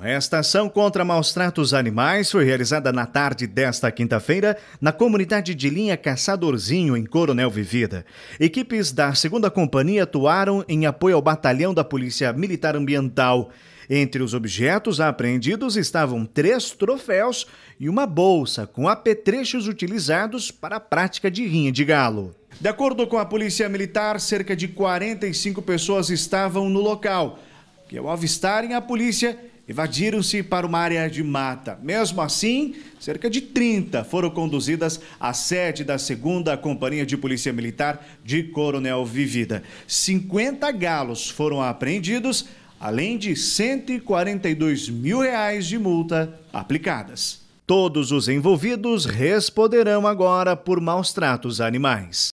Esta ação contra maus tratos animais foi realizada na tarde desta quinta-feira na comunidade de linha Caçadorzinho, em Coronel Vivida. Equipes da segunda companhia atuaram em apoio ao batalhão da Polícia Militar Ambiental. Entre os objetos apreendidos estavam três troféus e uma bolsa com apetrechos utilizados para a prática de rinha de galo. De acordo com a Polícia Militar, cerca de 45 pessoas estavam no local, que ao avistarem a polícia evadiram-se para uma área de mata. Mesmo assim, cerca de 30 foram conduzidas à sede da 2 Companhia de Polícia Militar de Coronel Vivida. 50 galos foram apreendidos, além de 142 mil reais de multa aplicadas. Todos os envolvidos responderão agora por maus tratos a animais.